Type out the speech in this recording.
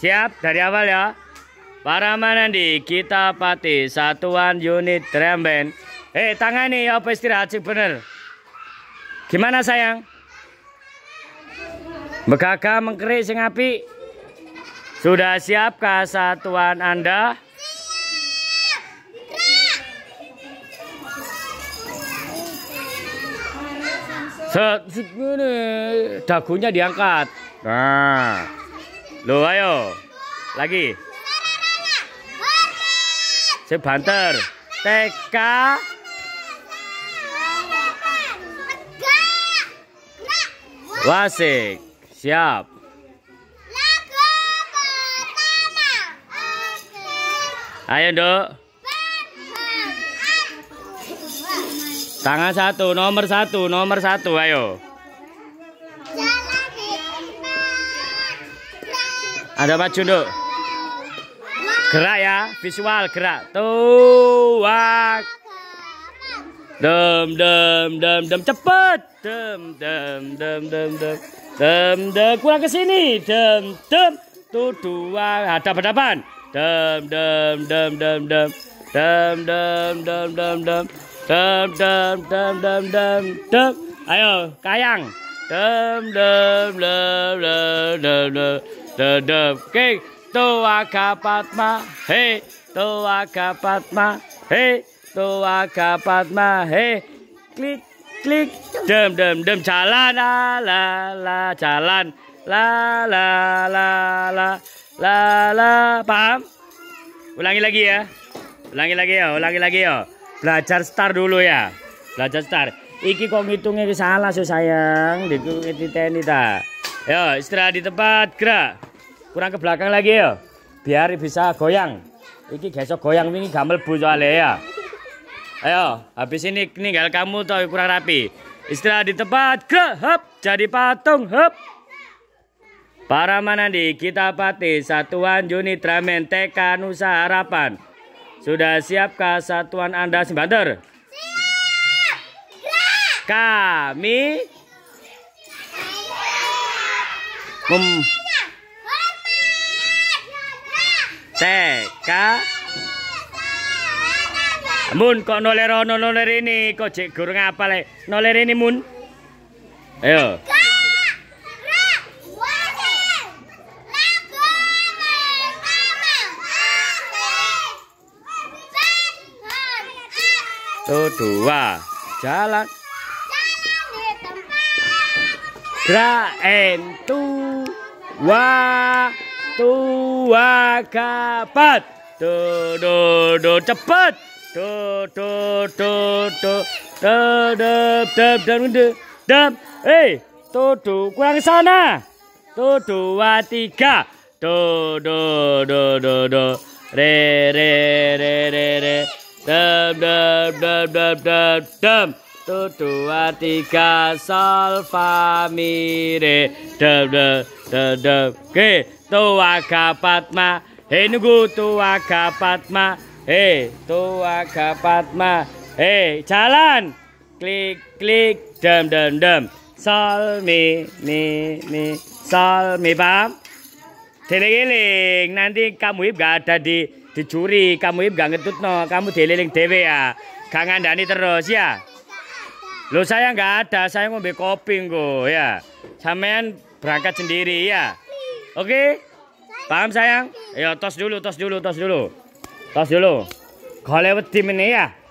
Siap dari awal ya. Para Manandi, kita pati satuan unit drum band. Eh, hey, tangan nih apa istirahat sih bener. Gimana sayang? Begaga mengkerik sing api. Sudah siapkah satuan Anda? Set, dagunya diangkat. Nah. Lo ayo. Lagi. Sebanter. TK. Wasik. Siap. Ayo, Dok. Tangan satu, nomor satu, nomor satu, ayo. Ada maju dulu. Gerak ya, visual gerak. Tuak. Dem dem dem dem cepet. Dem dem dem dem dem. Dem dem kurang ke sini. Dem dem. Tu dua hadap hadapan. Dem dem dem dem dem. Dem dem dem dem dem. Dem dem dem dem dem dem. Ayo, kayang. Dem dem dem dem dem dem. Dedep king tua kapatma he tua kapatma he tua kapatma he klik klik dem dem dem jalan la la la jalan la la la la la la paham ulangi lagi ya ulangi lagi ya ulangi lagi ya belajar star dulu ya belajar star iki kok ngitungnya salah susah sayang di teni ta Ya, istirahat di tempat, gerak. Kurang ke belakang lagi ya. Biar bisa goyang. Iki gesok goyang ini gamel bu soalnya ya. Ayo, habis ini ninggal kamu toh kurang rapi. Istirahat di tempat, gerak, hop, jadi patung, hop. Para manandi, kita pati, satuan ramen TK Nusa Harapan. Sudah siapkah satuan Anda, Simbanter? Siap! Kami mem TK Mun kok noler ono noler ini kok cek guru ngapa le eh? noler ini Mun Ayo Satu dua jalan Gra wa tu wa kapat do do do cepat do do do do do do do do do do eh do do kurang sana do dua tiga do do do do do re re re re re dam dam dam dam dam dam satu dua tiga sol fa mi re de de de de ke tua kapat ma he nugu tua kapat ma he tua kapat ma he jalan klik klik dem dem dem sol mi mi mi sol mi paham Teleling nanti kamu ibu gak ada di dicuri kamu ibu gak ngetut no kamu teleling dewe ya kangen Dani terus ya Lo saya nggak ada, saya mau beli kopi gue ya. Sampean berangkat sendiri ya. Oke? Paham sayang? Ya tos dulu, tos dulu, tos dulu. Tos dulu. Kalau lewat tim ini ya.